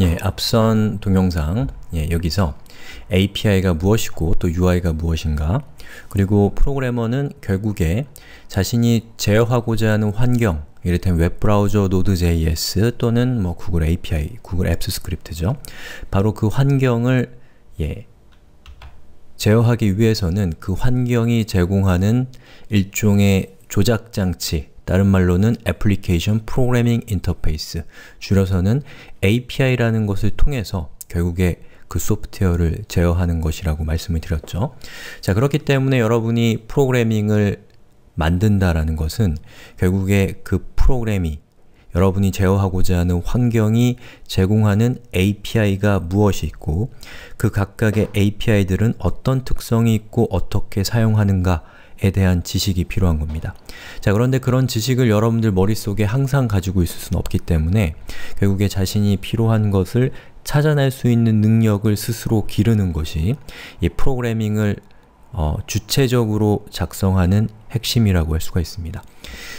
예, 앞선 동영상 예, 여기서 API가 무엇이고 또 UI가 무엇인가 그리고 프로그래머는 결국에 자신이 제어하고자 하는 환경 이를테면 웹브라우저 Node.js 또는 뭐 구글 API, 구글 앱스 스크립트죠. 바로 그 환경을 예, 제어하기 위해서는 그 환경이 제공하는 일종의 조작장치 다른 말로는 Application Programming Interface, 줄여서는 API라는 것을 통해서 결국에 그 소프트웨어를 제어하는 것이라고 말씀을 드렸죠. 자, 그렇기 때문에 여러분이 프로그래밍을 만든다라는 것은 결국에 그 프로그램이 여러분이 제어하고자 하는 환경이 제공하는 API가 무엇이 있고 그 각각의 API들은 어떤 특성이 있고 어떻게 사용하는가 에 대한 지식이 필요한 겁니다. 자 그런데 그런 지식을 여러분들 머릿속에 항상 가지고 있을 수는 없기 때문에 결국에 자신이 필요한 것을 찾아낼 수 있는 능력을 스스로 기르는 것이 이 프로그래밍을 어, 주체적으로 작성하는 핵심이라고 할 수가 있습니다.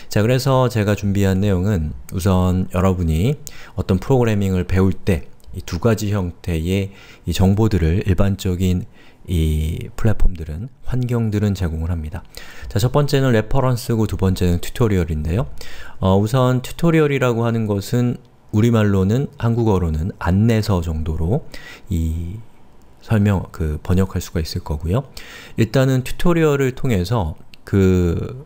자, 그래서 제가 준비한 내용은 우선 여러분이 어떤 프로그래밍을 배울 때 이 두 가지 형태의 이 정보들을 일반적인 이 플랫폼들은 환경들은 제공을 합니다. 자, 첫 번째는 레퍼런스고 두 번째는 튜토리얼인데요. 어, 우선 튜토리얼이라고 하는 것은 우리말로는 한국어로는 안내서 정도로 이 설명, 그 번역할 수가 있을 거고요. 일단은 튜토리얼을 통해서 그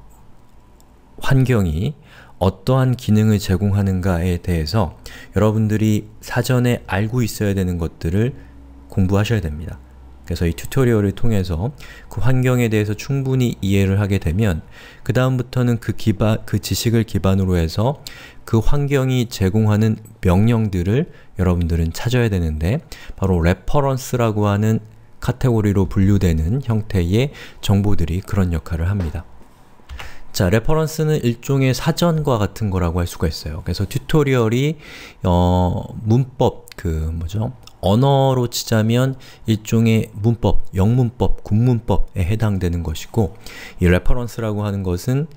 환경이 어떠한 기능을 제공하는가에 대해서 여러분들이 사전에 알고 있어야 되는 것들을 공부하셔야 됩니다. 그래서 이 튜토리얼을 통해서 그 환경에 대해서 충분히 이해를 하게 되면 그 다음부터는 그 기반, 그 지식을 기반으로 해서 그 환경이 제공하는 명령들을 여러분들은 찾아야 되는데 바로 레퍼런스라고 하는 카테고리로 분류되는 형태의 정보들이 그런 역할을 합니다. 자, 레퍼런스는 일종의 사전과 같은 거라고 할 수가 있어요. 그래서 튜토리얼이 어, 문법, 그 뭐죠? 언어로 치자면 일종의 문법, 영문법, 군문법에 해당되는 것이고 이 레퍼런스라고 하는 것은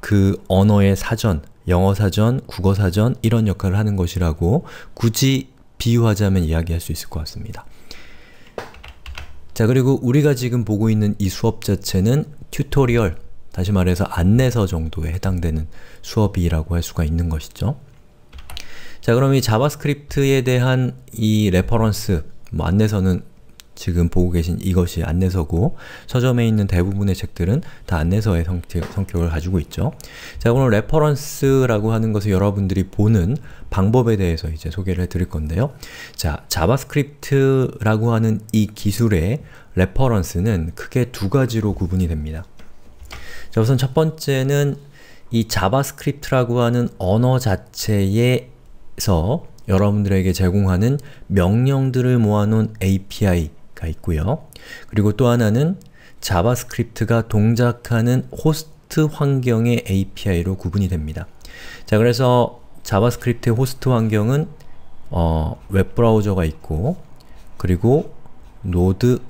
그 언어의 사전, 영어 사전, 국어 사전 이런 역할을 하는 것이라고 굳이 비유하자면 이야기할 수 있을 것 같습니다. 자 그리고 우리가 지금 보고 있는 이 수업 자체는 튜토리얼, 다시 말해서 안내서 정도에 해당되는 수업이라고 할 수가 있는 것이죠. 자 그럼 이 자바스크립트에 대한 이 레퍼런스 뭐 안내서는 지금 보고 계신 이것이 안내서고 서점에 있는 대부분의 책들은 다 안내서의 성격, 을 가지고 있죠. 자 그럼 레퍼런스라고 하는 것을 여러분들이 보는 방법에 대해서 이제 소개를 해드릴 건데요. 자 자바스크립트라고 하는 이 기술의 레퍼런스는 크게 두 가지로 구분이 됩니다. 자 우선 첫 번째는 이 자바스크립트라고 하는 언어 자체의 에서 여러분들에게 제공하는 명령들을 모아놓은 API가 있고요. 그리고 또 하나는 자바스크립트가 동작하는 호스트 환경의 API로 구분이 됩니다. 자, 그래서 자바스크립트의 호스트 환경은 어, 웹브라우저가 있고 그리고 노드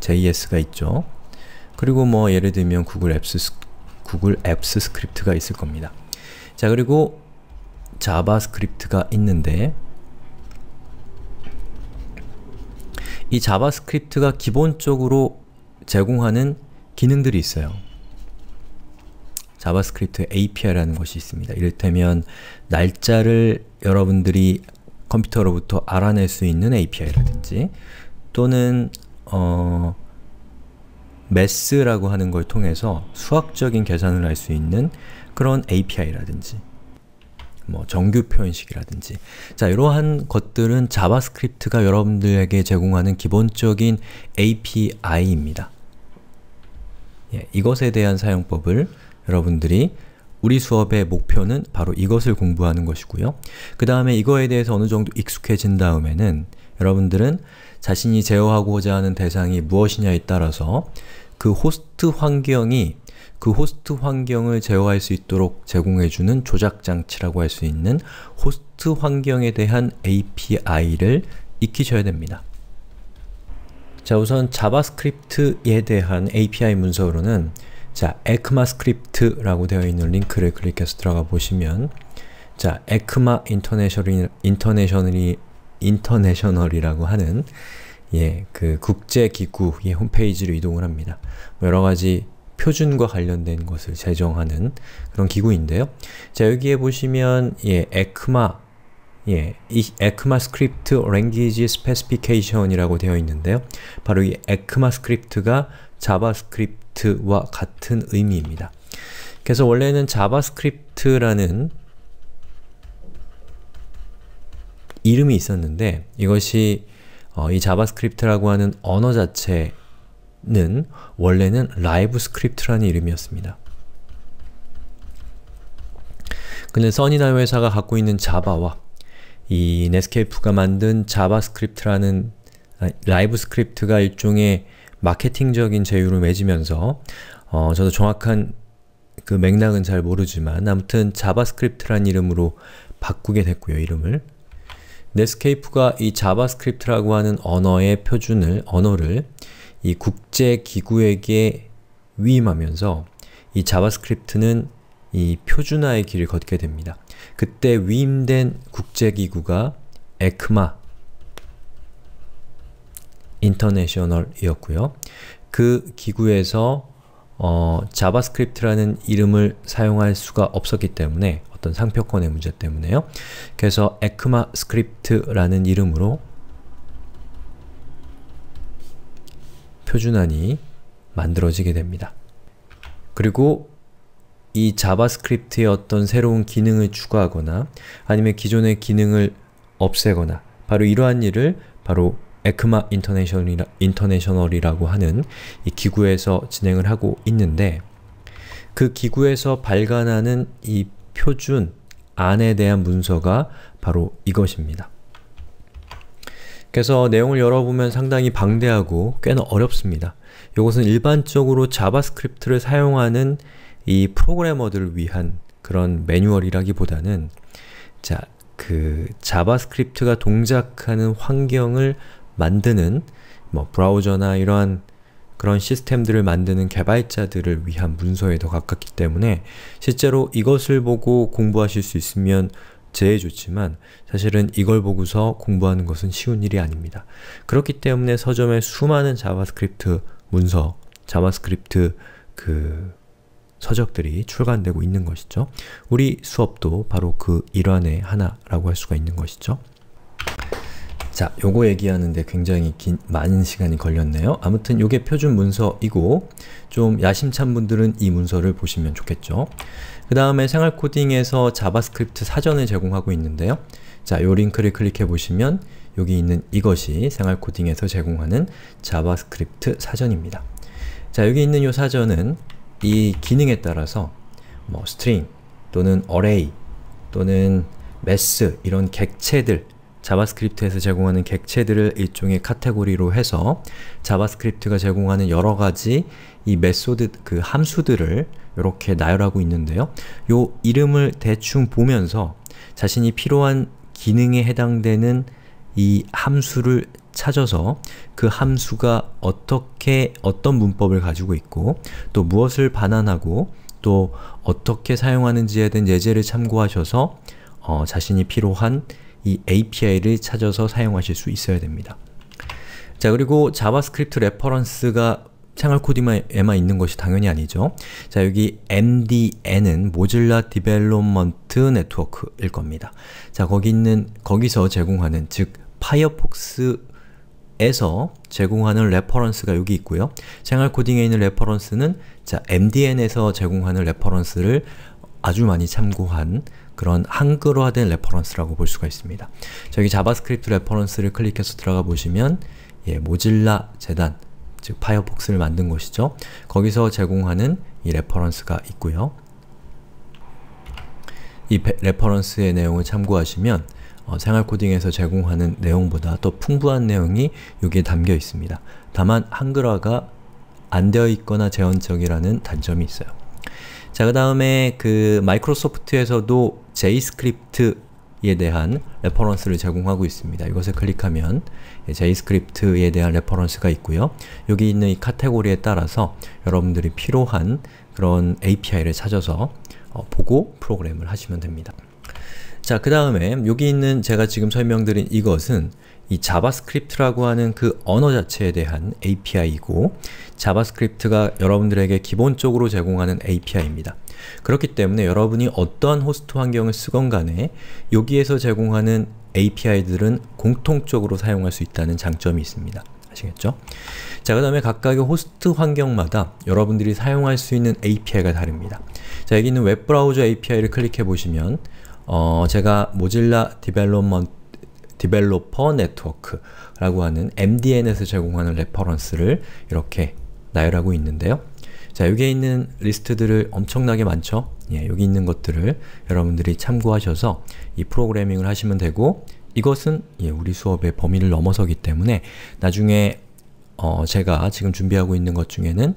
JS가 있죠. 그리고 뭐 예를 들면 구글 앱스 구글 앱스 스크립트가 있을 겁니다. 자, 그리고 자바스크립트가 있는데 이 자바스크립트가 기본적으로 제공하는 기능들이 있어요. 자바스크립트 API라는 것이 있습니다. 이를테면 날짜를 여러분들이 컴퓨터로부터 알아낼 수 있는 API라든지 또는 어... 메스라고 하는 걸 통해서 수학적인 계산을 할 수 있는 그런 API라든지 뭐 정규 표현식이라든지 자 이러한 것들은 자바스크립트가 여러분들에게 제공하는 기본적인 API입니다. 예, 이것에 대한 사용법을 여러분들이 우리 수업의 목표는 바로 이것을 공부하는 것이고요. 그 다음에 이거에 대해서 어느 정도 익숙해진 다음에는 여러분들은 자신이 제어하고자 하는 대상이 무엇이냐에 따라서 그 호스트 환경이 그 호스트 환경을 제어할 수 있도록 제공해주는 조작장치라고 할 수 있는 호스트 환경에 대한 API를 익히셔야 됩니다. 자 우선 자바스크립트에 대한 API 문서로는 자 ECMAScript라고 되어 있는 링크를 클릭해서 들어가 보시면 자 ECMA 인터내셔널, 인터내셔널이 인터내셔널이라고 하는 예, 그 국제기구의 예, 홈페이지로 이동을 합니다. 뭐 여러 가지 표준과 관련된 것을 제정하는 그런 기구인데요. 자, 여기에 보시면 예, 에크마 예, 이 에크마 스크립트 랭귀지 스페시피케이션이라고 되어 있는데요. 바로 이 에크마 스크립트가 자바스크립트와 같은 의미입니다. 그래서 원래는 자바스크립트라는 이름이 있었는데 이것이 어, 이 자바스크립트라고 하는 언어 자체는 원래는 라이브 스크립트라는 이름이었습니다. 근데 써니나 회사가 갖고 있는 자바와 이 네스케이프가 만든 자바스크립트라는 아, 라이브 스크립트가 일종의 마케팅적인 제휴를 맺으면서 어, 저도 정확한 그 맥락은 잘 모르지만 아무튼 자바스크립트란 이름으로 바꾸게 됐고요, 이름을. 네스케이프가 이 자바스크립트라고 하는 언어의 표준을, 언어를 이 국제기구에게 위임하면서 이 자바스크립트는 이 표준화의 길을 걷게 됩니다. 그때 위임된 국제기구가 에크마 인터내셔널이었고요. 그 기구에서 어, 자바스크립트라는 이름을 사용할 수가 없었기 때문에 어떤 상표권의 문제 때문에요. 그래서 e c m a s c r i p t 라는 이름으로 표준안이 만들어지게 됩니다. 그리고 이자바스크립트의 어떤 새로운 기능을 추가하거나 아니면 기존의 기능을 없애거나 바로 이러한 일을 바로 ECMA 마인터내셔 n a t i o n 셔널이라고 하는 이 기구에서 진행을 하고 있는데 그 기구에서 발간하는 이 표준, 안에 대한 문서가 바로 이것입니다. 그래서 내용을 열어보면 상당히 방대하고 꽤나 어렵습니다. 이것은 일반적으로 자바스크립트를 사용하는 이 프로그래머들을 위한 그런 매뉴얼이라기보다는 자, 그 자바스크립트가 동작하는 환경을 만드는 뭐 브라우저나 이러한 그런 시스템들을 만드는 개발자들을 위한 문서에 더 가깝기 때문에 실제로 이것을 보고 공부하실 수 있으면 제일 좋지만 사실은 이걸 보고서 공부하는 것은 쉬운 일이 아닙니다. 그렇기 때문에 서점에 수많은 자바스크립트 문서, 자바스크립트 그 서적들이 출간되고 있는 것이죠. 우리 수업도 바로 그 일환의 하나라고 할 수가 있는 것이죠. 자, 요거 얘기하는데 굉장히 긴, 많은 시간이 걸렸네요. 아무튼 요게 표준 문서이고 좀 야심찬 분들은 이 문서를 보시면 좋겠죠. 그 다음에 생활코딩에서 자바스크립트 사전을 제공하고 있는데요. 자, 요 링크를 클릭해 보시면 여기 있는 이것이 생활코딩에서 제공하는 자바스크립트 사전입니다. 자, 여기 있는 요 사전은 이 기능에 따라서 뭐 스트링 또는 어레이 또는 매스 이런 객체들 자바스크립트에서 제공하는 객체들을 일종의 카테고리로 해서 자바스크립트가 제공하는 여러가지 이 메소드, 그 함수들을 이렇게 나열하고 있는데요. 요 이름을 대충 보면서 자신이 필요한 기능에 해당되는 이 함수를 찾아서 그 함수가 어떻게 어떤 문법을 가지고 있고 또 무엇을 반환하고 또 어떻게 사용하는지에 대한 예제를 참고하셔서 어, 자신이 필요한 이 API를 찾아서 사용하실 수 있어야 됩니다. 자 그리고 자바스크립트 레퍼런스가 창알 코딩에만 있는 것이 당연히 아니죠. 자 여기 MDN은 모질라 디벨롭먼트 네트워크일 겁니다. 자 거기 있는 거기서 제공하는 즉 파이어폭스 에서 제공하는 레퍼런스가 여기 있고요. 생활 코딩에 있는 레퍼런스는 자, MDN에서 제공하는 레퍼런스를 아주 많이 참고한 그런 한글화된 레퍼런스라고 볼 수가 있습니다. 저기 자바스크립트 레퍼런스를 클릭해서 들어가 보시면 예, 모질라 재단, 즉 파이어폭스를 만든 것이죠. 거기서 제공하는 이 레퍼런스가 있고요. 이 레퍼런스의 내용을 참고하시면 어, 생활코딩에서 제공하는 내용보다 더 풍부한 내용이 여기에 담겨 있습니다. 다만 한글화가 안 되어 있거나 제한적이라는 단점이 있어요. 자, 그 다음에 그 마이크로소프트에서도 JavaScript에 대한 레퍼런스를 제공하고 있습니다. 이것을 클릭하면 j s c r i p t 에 대한 레퍼런스가 있고요. 여기 있는 이 카테고리에 따라서 여러분들이 필요한 그런 API를 찾아서 어, 보고 프로그램을 하시면 됩니다. 자, 그 다음에 여기 있는 제가 지금 설명드린 이것은 이 자바스크립트라고 하는 그 언어 자체에 대한 API이고 자바스크립트가 여러분들에게 기본적으로 제공하는 API입니다. 그렇기 때문에 여러분이 어떠한 호스트 환경을 쓰건 간에 여기에서 제공하는 API들은 공통적으로 사용할 수 있다는 장점이 있습니다. 아시겠죠? 자, 그 다음에 각각의 호스트 환경마다 여러분들이 사용할 수 있는 API가 다릅니다. 자, 여기 있는 웹브라우저 API를 클릭해 보시면 어, 제가 모질라 디벨롭먼트 디벨로퍼 네트워크라고 하는 MDN에서 제공하는 레퍼런스를 이렇게 나열하고 있는데요. 자, 여기에 있는 리스트들을 엄청나게 많죠? 예, 여기 있는 것들을 여러분들이 참고하셔서 이 프로그래밍을 하시면 되고 이것은 예, 우리 수업의 범위를 넘어서기 때문에 나중에 어, 제가 지금 준비하고 있는 것 중에는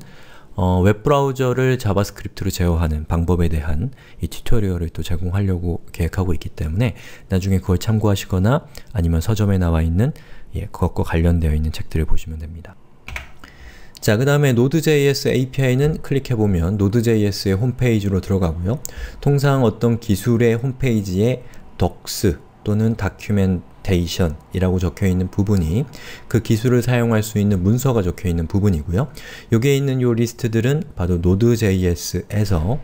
어, 웹브라우저를 자바스크립트로 제어하는 방법에 대한 이 튜토리얼을 또 제공하려고 계획하고 있기 때문에 나중에 그걸 참고하시거나 아니면 서점에 나와 있는 예, 그것과 관련되어 있는 책들을 보시면 됩니다. 자, 그 다음에 Node.js API는 클릭해보면 Node.js의 홈페이지로 들어가고요. 통상 어떤 기술의 홈페이지에 덕스 또는 다큐멘 노테이션이라고 적혀 있는 부분이 그 기술을 사용할 수 있는 문서가 적혀 있는 부분이고요. 여기에 있는 요 리스트들은 바로 Node.js에서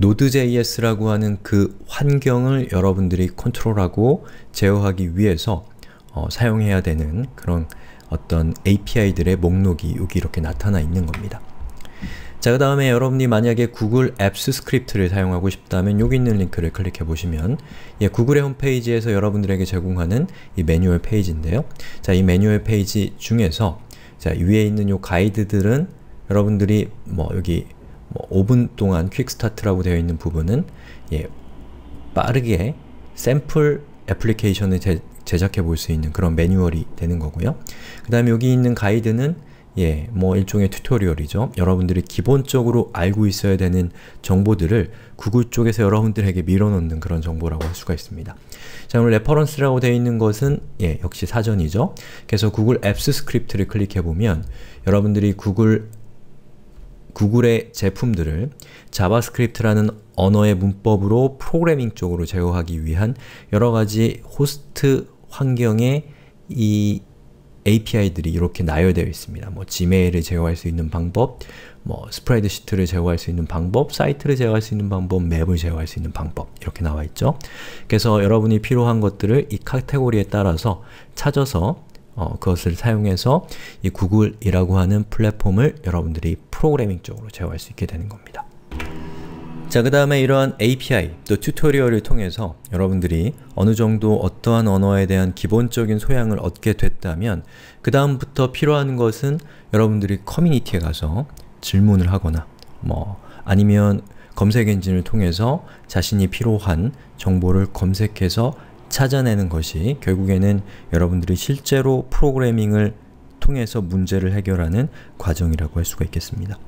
Node.js라고 하는 그 환경을 여러분들이 컨트롤하고 제어하기 위해서 어, 사용해야 되는 그런 어떤 API들의 목록이 여기 이렇게 나타나 있는 겁니다. 자, 그 다음에 여러분이 만약에 구글 앱스 스크립트를 사용하고 싶다면 여기 있는 링크를 클릭해 보시면 예, 구글의 홈페이지에서 여러분들에게 제공하는 이 매뉴얼 페이지인데요. 자, 이 매뉴얼 페이지 중에서 자, 위에 있는 요 가이드들은 여러분들이 뭐 여기 뭐 5분 동안 퀵스타트라고 되어 있는 부분은 예, 빠르게 샘플 애플리케이션을 제, 제작해 볼 수 있는 그런 매뉴얼이 되는 거고요. 그 다음에 여기 있는 가이드는 예, 뭐 일종의 튜토리얼이죠. 여러분들이 기본적으로 알고 있어야 되는 정보들을 구글 쪽에서 여러분들에게 밀어넣는 그런 정보라고 할 수가 있습니다. 자, 오늘 레퍼런스라고 되어 있는 것은 예, 역시 사전이죠. 그래서 구글 앱스 스크립트를 클릭해보면 여러분들이 구글 구글의 제품들을 자바스크립트라는 언어의 문법으로 프로그래밍 쪽으로 제어하기 위한 여러가지 호스트 환경의 이 API들이 이렇게 나열되어 있습니다. 뭐 지메일을 제어할 수 있는 방법, 뭐 스프라이드 시트를 제어할 수 있는 방법, 사이트를 제어할 수 있는 방법, 맵을 제어할 수 있는 방법 이렇게 나와 있죠. 그래서 여러분이 필요한 것들을 이 카테고리에 따라서 찾아서 어, 그것을 사용해서 이 구글이라고 하는 플랫폼을 여러분들이 프로그래밍 쪽으로 제어할 수 있게 되는 겁니다. 자, 그 다음에 이러한 API, 또 튜토리얼을 통해서 여러분들이 어느 정도 어떠한 언어에 대한 기본적인 소양을 얻게 됐다면 그 다음부터 필요한 것은 여러분들이 커뮤니티에 가서 질문을 하거나 뭐 아니면 검색 엔진을 통해서 자신이 필요한 정보를 검색해서 찾아내는 것이 결국에는 여러분들이 실제로 프로그래밍을 통해서 문제를 해결하는 과정이라고 할 수가 있겠습니다.